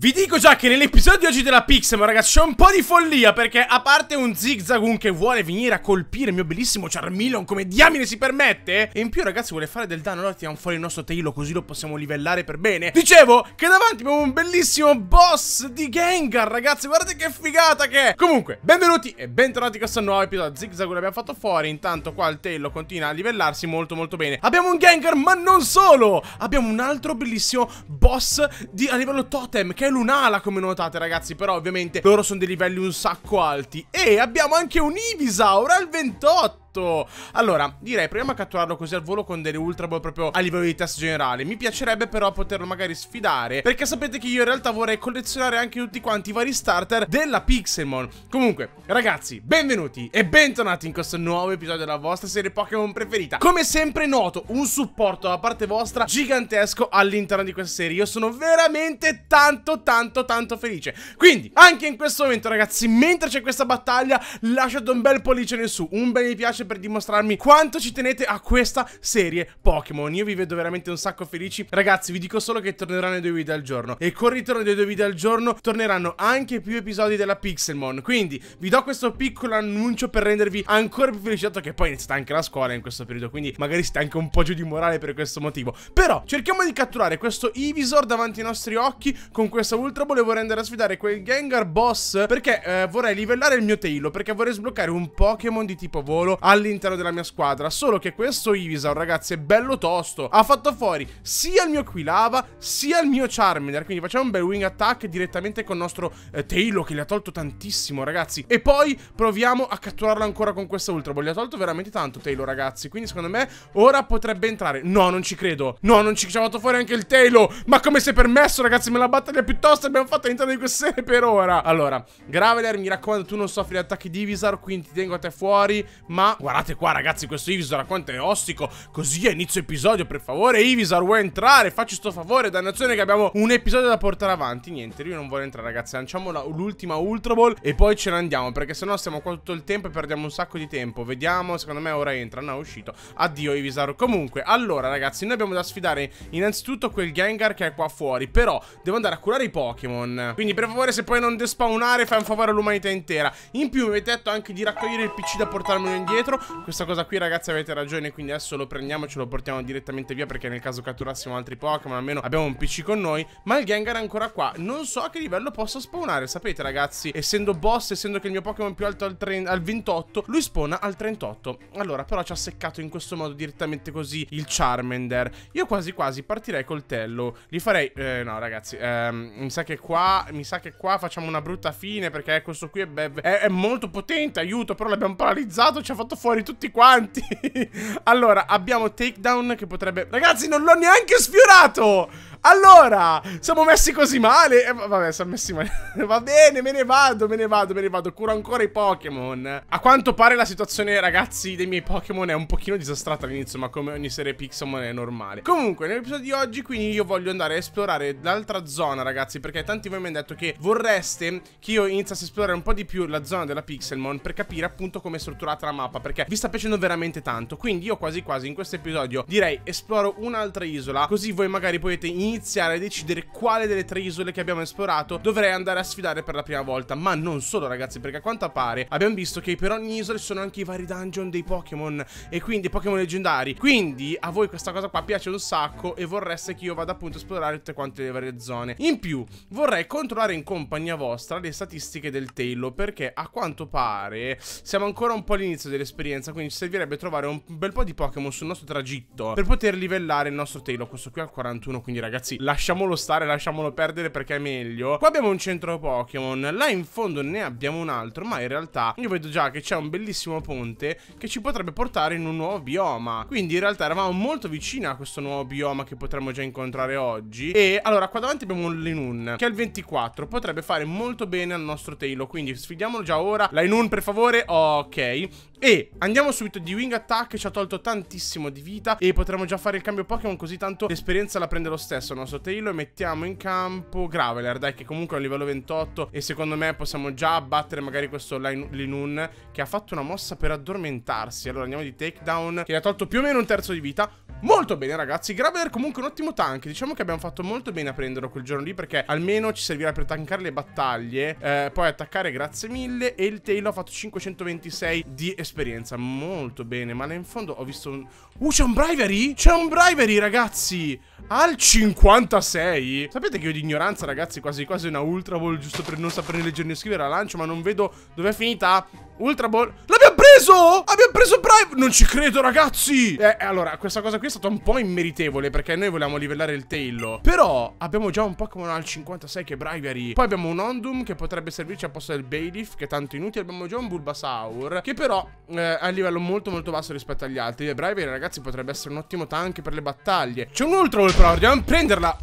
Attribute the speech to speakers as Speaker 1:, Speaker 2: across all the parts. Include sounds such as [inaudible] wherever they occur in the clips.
Speaker 1: Vi dico già che nell'episodio di oggi della Pixemo ragazzi c'è un po' di follia perché a parte un zigzagoon che vuole venire a colpire il mio bellissimo Charmeleon come diamine si permette E in più ragazzi vuole fare del danno allora tiriamo fuori il nostro Tailo così lo possiamo livellare per bene Dicevo che davanti abbiamo un bellissimo boss di Gengar ragazzi guardate che figata che è Comunque benvenuti e bentornati a questo nuovo episodio Zigzagoon l'abbiamo fatto fuori intanto qua il Tailo continua a livellarsi molto molto bene Abbiamo un Gengar ma non solo Abbiamo un altro bellissimo boss di, a livello totem che è Lunala come notate ragazzi Però ovviamente loro sono dei livelli un sacco alti E abbiamo anche un Ivisaur al 28 fatto. Allora, direi proviamo a catturarlo così al volo con delle Ultra Ball proprio a livello di test generale. Mi piacerebbe però poterlo magari sfidare, perché sapete che io in realtà vorrei collezionare anche tutti quanti i vari starter della Pixelmon. Comunque, ragazzi, benvenuti e bentornati in questo nuovo episodio della vostra serie Pokémon preferita. Come sempre noto, un supporto da parte vostra gigantesco all'interno di questa serie. Io sono veramente tanto, tanto, tanto felice. Quindi, anche in questo momento, ragazzi, mentre c'è questa battaglia, lasciate un bel pollice in su, un bel mi piace piace per dimostrarmi quanto ci tenete a questa serie Pokémon. Io vi vedo veramente un sacco felici. Ragazzi, vi dico solo che torneranno i due video al giorno. E con il ritorno dei due video al giorno torneranno anche più episodi della Pixelmon. Quindi vi do questo piccolo annuncio per rendervi ancora più felici, dato che poi iniziate anche la scuola in questo periodo, quindi magari siete anche un po' giù di morale per questo motivo. Però cerchiamo di catturare questo Ivisor davanti ai nostri occhi. Con questa Ultra Ball e vorrei andare a sfidare quel Gengar boss perché eh, vorrei livellare il mio Tailo, perché vorrei sbloccare un Pokémon di tipo volo all'interno della mia squadra. Solo che questo Ivisar, ragazzi, è bello tosto. Ha fatto fuori sia il mio Quilava, sia il mio Charmander. Quindi facciamo un bel wing attack direttamente con il nostro eh, Tailo, che gli ha tolto tantissimo, ragazzi. E poi proviamo a catturarlo ancora con questa Ultra Ball. Gli ha tolto veramente tanto Tailo, ragazzi. Quindi secondo me ora potrebbe entrare. No, non ci credo. No, non ci ha fatto fuori anche il Tailo. Ma come si è permesso, ragazzi? Me la battaglia piuttosto abbiamo fatto all'interno di questa serie per ora. Allora, Graveler, mi raccomando, tu non soffri di attacchi di Ivisar, quindi ti tengo a te fuori. Ma Guardate qua ragazzi questo Ivisar quanto è ostico Così a inizio episodio per favore Ivisar vuoi entrare? Facci sto favore Dannazione che abbiamo un episodio da portare avanti Niente lui non vuole entrare ragazzi Lanciamo l'ultima la, Ultra Ball e poi ce ne andiamo Perché sennò stiamo qua tutto il tempo e perdiamo un sacco di tempo Vediamo secondo me ora entra No è uscito Addio Ivisar Comunque allora ragazzi noi abbiamo da sfidare innanzitutto quel Gengar che è qua fuori Però devo andare a curare i Pokémon Quindi per favore se poi non despawnare fai un favore all'umanità intera In più mi avete detto anche di raccogliere il PC da portarmelo indietro dentro Questa cosa qui ragazzi avete ragione Quindi adesso lo prendiamoci, lo portiamo direttamente via Perché nel caso catturassimo altri Pokémon Almeno abbiamo un PC con noi Ma il Gengar è ancora qua Non so a che livello possa spawnare Sapete ragazzi Essendo boss, essendo che il mio Pokémon è più alto al, al 28 Lui spawna al 38 Allora però ci ha seccato in questo modo direttamente così Il Charmander Io quasi quasi partirei col Tello Gli farei... Eh, no ragazzi ehm, Mi sa che qua Mi sa che qua facciamo una brutta fine Perché questo qui è, è, è molto potente Aiuto però l'abbiamo paralizzato Ci ha fatto fuori tutti quanti [laughs] Allora, abbiamo takedown che potrebbe... Ragazzi, non l'ho neanche sfiorato! Allora, siamo messi così male. Eh, vabbè, siamo messi male. [laughs] Va bene, me ne vado, me ne vado, me ne vado. Curo ancora i Pokémon. A quanto pare la situazione, ragazzi, dei miei Pokémon è un pochino disastrata all'inizio, ma come ogni serie Pixelmon è normale. Comunque, nell'episodio di oggi, quindi, io voglio andare a esplorare l'altra zona, ragazzi, perché tanti voi mi hanno detto che vorreste che io iniziassi a esplorare un po' di più la zona della Pixelmon per capire appunto come è strutturata la mappa, perché vi sta piacendo veramente tanto. Quindi io quasi quasi in questo episodio direi esploro un'altra isola, così voi magari potete iniziare iniziare a decidere quale delle tre isole che abbiamo esplorato dovrei andare a sfidare per la prima volta. Ma non solo, ragazzi, perché a quanto pare abbiamo visto che per ogni isola ci sono anche i vari dungeon dei Pokémon e quindi Pokémon leggendari. Quindi a voi questa cosa qua piace un sacco e vorreste che io vada appunto a esplorare tutte quante le varie zone. In più, vorrei controllare in compagnia vostra le statistiche del Tailo perché a quanto pare siamo ancora un po' all'inizio dell'esperienza, quindi ci servirebbe trovare un bel po' di Pokémon sul nostro tragitto per poter livellare il nostro Tailo. Questo qui al 41, quindi ragazzi ragazzi, lasciamolo stare, lasciamolo perdere perché è meglio. Qua abbiamo un centro Pokémon, là in fondo ne abbiamo un altro, ma in realtà io vedo già che c'è un bellissimo ponte che ci potrebbe portare in un nuovo bioma. Quindi in realtà eravamo molto vicini a questo nuovo bioma che potremmo già incontrare oggi. E allora qua davanti abbiamo un Linun, che è il 24, potrebbe fare molto bene al nostro Tailo, quindi sfidiamolo già ora. La Linun per favore, ok. E andiamo subito di Wing Attack, ci ha tolto tantissimo di vita e potremmo già fare il cambio Pokémon così tanto l'esperienza la prende lo stesso il nostro Tailo e mettiamo in campo Graveler, dai che comunque è un livello 28 e secondo me possiamo già abbattere magari questo Linun che ha fatto una mossa per addormentarsi. Allora andiamo di Takedown che gli ha tolto più o meno un terzo di vita. Molto bene ragazzi, Graveler comunque un ottimo tank, diciamo che abbiamo fatto molto bene a prenderlo quel giorno lì perché almeno ci servirà per tankare le battaglie, eh, poi attaccare grazie mille e il Tailo ha fatto 526 di esperienza esperienza molto bene, ma là in fondo ho visto un... Uh, c'è un Brivery? C'è un Brivery, ragazzi! Al 56? Sapete che io di ignoranza, ragazzi, quasi quasi una Ultra Ball, giusto per non sapere leggere né scrivere, la lancio, ma non vedo dove è finita. Ultra Ball... La preso! Abbiamo preso Prime! Non ci credo, ragazzi! Eh, eh, allora, questa cosa qui è stata un po' immeritevole perché noi volevamo livellare il Taillo. Però abbiamo già un Pokémon al 56 che è Braviary. Poi abbiamo un Ondum che potrebbe servirci al posto del Bailiff, che è tanto inutile. Abbiamo già un Bulbasaur, che però eh, è a livello molto molto basso rispetto agli altri. E Braviary, ragazzi, potrebbe essere un ottimo tank per le battaglie. C'è un Ultra Ball però, dobbiamo prenderla!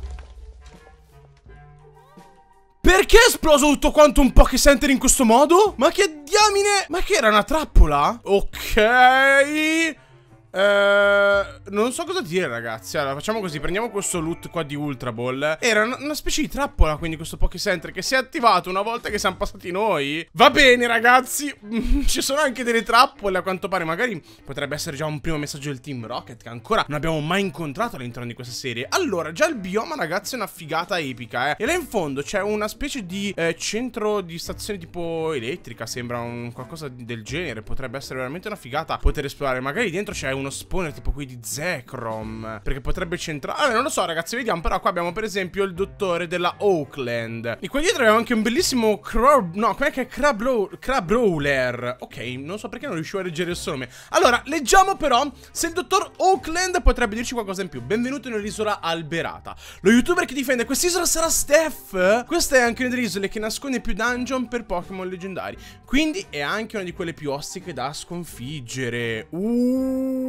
Speaker 1: Perché è esploso tutto quanto un Poké Center in questo modo? Ma che diamine? Ma che era una trappola? Ok... Eh, non so cosa dire ragazzi Allora facciamo così Prendiamo questo loot qua di Ultra Ball Era una, specie di trappola Quindi questo Pokécenter Che si è attivato una volta che siamo passati noi Va bene ragazzi mm, Ci sono anche delle trappole a quanto pare Magari potrebbe essere già un primo messaggio del Team Rocket Che ancora non abbiamo mai incontrato all'interno di questa serie Allora già il bioma ragazzi è una figata epica eh. E là in fondo c'è una specie di eh, centro di stazione tipo elettrica Sembra un qualcosa del genere Potrebbe essere veramente una figata poter esplorare Magari dentro c'è un uno spawner tipo qui di Zekrom. Perché potrebbe centrare... Allora, non lo so, ragazzi, vediamo. Però qua abbiamo, per esempio, il dottore della Oakland. E qua dietro abbiamo anche un bellissimo Crab... No, com'è che è Crab, Ok, non so perché non riuscivo a leggere il suo nome. Allora, leggiamo però se il dottor Oakland potrebbe dirci qualcosa in più. Benvenuto nell'isola Alberata. Lo youtuber che difende quest'isola sarà Steph. Questa è anche una delle isole che nasconde più dungeon per Pokémon leggendari. Quindi è anche una di quelle più ostiche da sconfiggere. Uh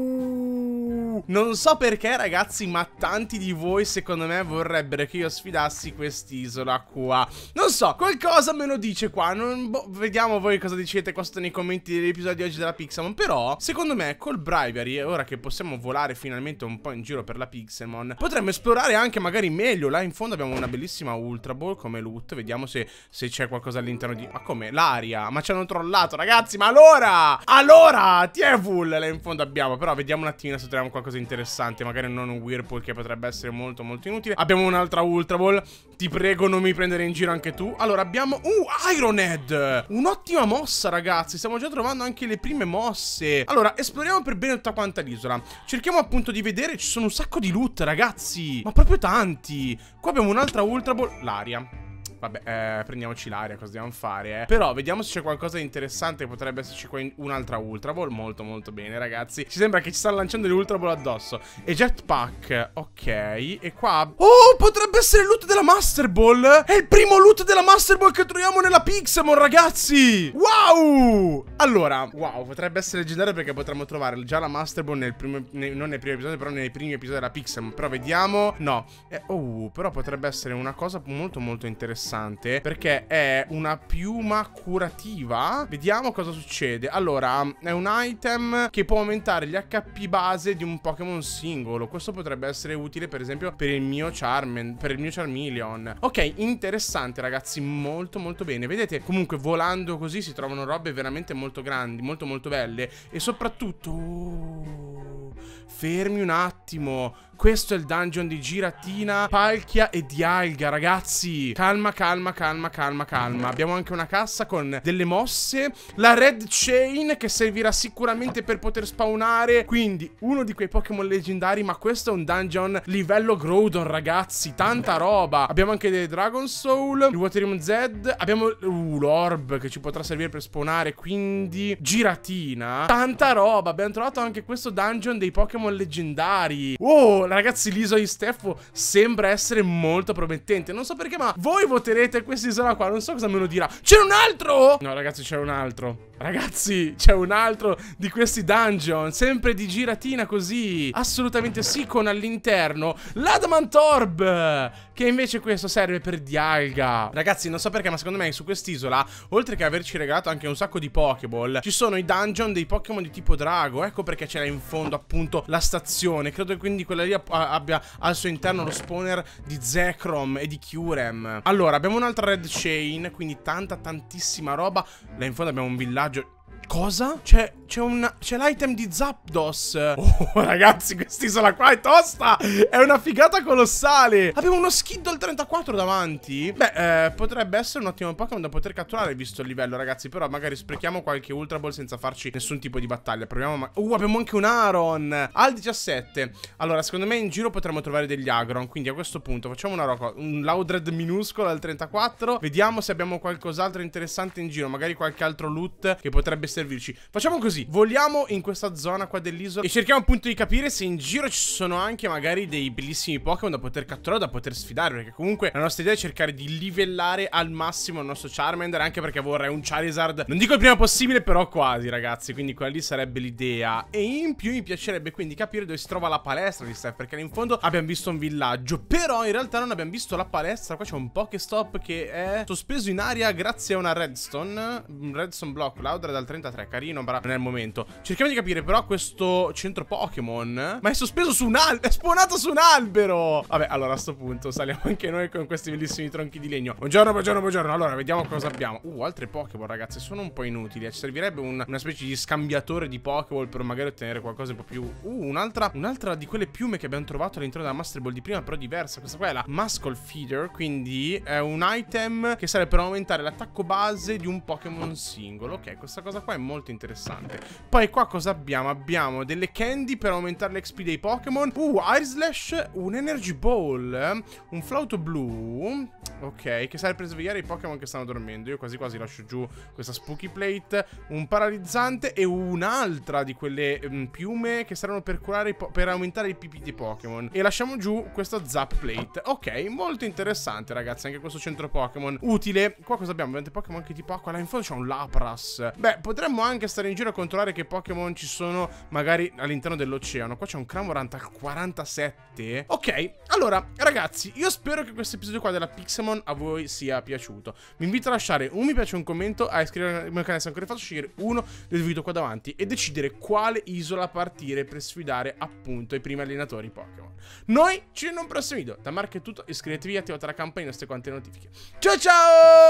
Speaker 1: non so perché ragazzi ma tanti di voi secondo me vorrebbero che io sfidassi quest'isola qua Non so, qualcosa me lo dice qua non, boh, Vediamo voi cosa dicete qua sotto nei commenti dell'episodio di oggi della Pixamon. Però secondo me col Bribery, ora che possiamo volare finalmente un po' in giro per la Pixamon, Potremmo esplorare anche magari meglio Là in fondo abbiamo una bellissima Ultra Ball come loot Vediamo se, se c'è qualcosa all'interno di... Ma come? L'aria? Ma ci hanno trollato ragazzi ma allora! Allora! Tievul là in fondo abbiamo però però vediamo un attimino se troviamo qualcosa di interessante. Magari non un Whirlpool che potrebbe essere molto molto inutile. Abbiamo un'altra Ultra Ball. Ti prego non mi prendere in giro anche tu. Allora abbiamo... Uh, Iron Head! Un'ottima mossa ragazzi. Stiamo già trovando anche le prime mosse. Allora, esploriamo per bene tutta quanta l'isola. Cerchiamo appunto di vedere. Ci sono un sacco di loot ragazzi. Ma proprio tanti. Qua abbiamo un'altra Ultra Ball. L'aria. Vabbè, eh, prendiamoci l'aria, cosa dobbiamo fare, eh. Però vediamo se c'è qualcosa di interessante, potrebbe esserci qua un'altra Ultra Ball, molto molto bene, ragazzi. Ci sembra che ci stanno lanciando le Ultra Ball addosso. E Jetpack, ok. E qua... Oh, potrebbe essere il loot della Master Ball! È il primo loot della Master Ball che troviamo nella Pixamon, ragazzi! Wow! Allora, wow, potrebbe essere leggendario perché potremmo trovare già la Master Ball nel primo... Ne, non nel primo episodio, però nei primi episodi della Pixamon. Però vediamo... No. Eh, oh, però potrebbe essere una cosa molto molto interessante interessante perché è una piuma curativa. Vediamo cosa succede. Allora, è un item che può aumentare gli HP base di un Pokémon singolo. Questo potrebbe essere utile, per esempio, per il mio Charmen, per il mio Charmeleon. Ok, interessante, ragazzi. Molto, molto bene. Vedete, comunque, volando così si trovano robe veramente molto grandi, molto, molto belle. E soprattutto... Oh, Fermi un attimo. Questo è il dungeon di Giratina, Palchia e di Alga, ragazzi. Calma, calma, calma, calma, calma. Abbiamo anche una cassa con delle mosse. La Red Chain che servirà sicuramente per poter spawnare. Quindi uno di quei Pokémon leggendari, ma questo è un dungeon livello Groudon, ragazzi. Tanta roba. Abbiamo anche dei Dragon Soul, il Waterium Z. Abbiamo uh, l'Orb che ci potrà servire per spawnare, quindi Giratina. Tanta roba. Abbiamo trovato anche questo dungeon dei Pokémon leggendari. Oh, ragazzi l'isola di Steffo sembra essere molto promettente Non so perché ma voi voterete questa isola qua Non so cosa me lo dirà C'è un altro? No ragazzi c'è un altro Ragazzi, c'è un altro di questi dungeon, sempre di giratina così, assolutamente sì, con all'interno l'Adamantorb, che invece questo serve per Dialga. Ragazzi, non so perché, ma secondo me su quest'isola, oltre che averci regalato anche un sacco di Pokéball, ci sono i dungeon dei Pokémon di tipo drago, ecco perché c'era in fondo appunto la stazione. Credo che quindi quella lì abbia al suo interno lo spawner di Zekrom e di Kyurem. Allora, abbiamo un'altra Red Chain, quindi tanta tantissima roba. Là in fondo abbiamo un villaggio hundred cosa? C'è, un... c'è l'item di Zapdos. [laughs] Oh, ragazzi, quest'isola qua è tosta. È una figata colossale. Abbiamo uno Skiddo al 34 davanti. Beh, eh, potrebbe essere un ottimo Pokémon da poter catturare, visto il livello, ragazzi. Però magari sprechiamo qualche Ultra Ball senza farci nessun tipo di battaglia. Proviamo. Ma- uh, abbiamo anche un Aron. Al 17. Allora, secondo me in giro potremmo trovare degli Agron. Quindi a questo punto facciamo una roba. Un Laudred minuscolo al 34. Vediamo se abbiamo qualcos'altro interessante in giro. Magari qualche altro loot che potrebbe essere servirci. Facciamo così, voliamo in questa zona qua dell'isola e cerchiamo appunto di capire se in giro ci sono anche magari dei bellissimi Pokémon da poter catturare o da poter sfidare, perché comunque la nostra idea è cercare di livellare al massimo il nostro Charmander, anche perché vorrei un Charizard, non dico il prima possibile, però quasi ragazzi, quindi quella lì sarebbe l'idea. E in più mi piacerebbe quindi capire dove si trova la palestra di Steph, perché in fondo abbiamo visto un villaggio, però in realtà non abbiamo visto la palestra, qua c'è un Pokéstop che è sospeso in aria grazie a una redstone, un redstone block, laudra dal 30 33, carino, ma non è il momento. Cerchiamo di capire però questo centro Pokémon, ma è sospeso su un albero, è spawnato su un albero. Vabbè, allora a sto punto saliamo anche noi con questi bellissimi tronchi di legno. Buongiorno, buongiorno, buongiorno. Allora, vediamo cosa abbiamo. Uh, altre Pokémon, ragazzi, sono un po' inutili. Ci servirebbe un, una specie di scambiatore di Pokémon per magari ottenere qualcosa un po' più... Uh, un'altra un di quelle piume che abbiamo trovato all'interno della Master Ball di prima, però diversa. Questa qua è la Muscle Feeder, quindi è un item che serve per aumentare l'attacco base di un Pokémon singolo. Ok, questa cosa qua è molto interessante. Poi qua cosa abbiamo? Abbiamo delle candy per aumentare l'XP dei Pokémon. Uh, Air Slash, un Energy Ball, un flauto blu Ok, che serve per svegliare i Pokémon che stanno dormendo. Io quasi quasi lascio giù questa Spooky Plate, un paralizzante e un'altra di quelle um, piume che servono per curare per aumentare i PP di Pokémon. E lasciamo giù questa Zap Plate. Ok, molto interessante ragazzi, anche questo centro Pokémon. Utile. Qua cosa abbiamo? Abbiamo dei Pokémon anche tipo acqua. Là in fondo c'è un Lapras. Beh, potremmo anche stare in giro a controllare che Pokémon ci sono magari all'interno dell'oceano. Qua c'è un Cramorant al 47. Ok, allora ragazzi, io spero che questo episodio qua della Pixelmon Pokémon a voi sia piaciuto. Vi invito a lasciare un mi piace, un commento, a iscrivervi al mio canale se ancora faccio scegliere uno del video qua davanti e decidere quale isola partire per sfidare appunto i primi allenatori Pokémon. Noi ci vediamo in un prossimo video. Da Marco è tutto, iscrivetevi e attivate la campanella e quante notifiche. Ciao ciao!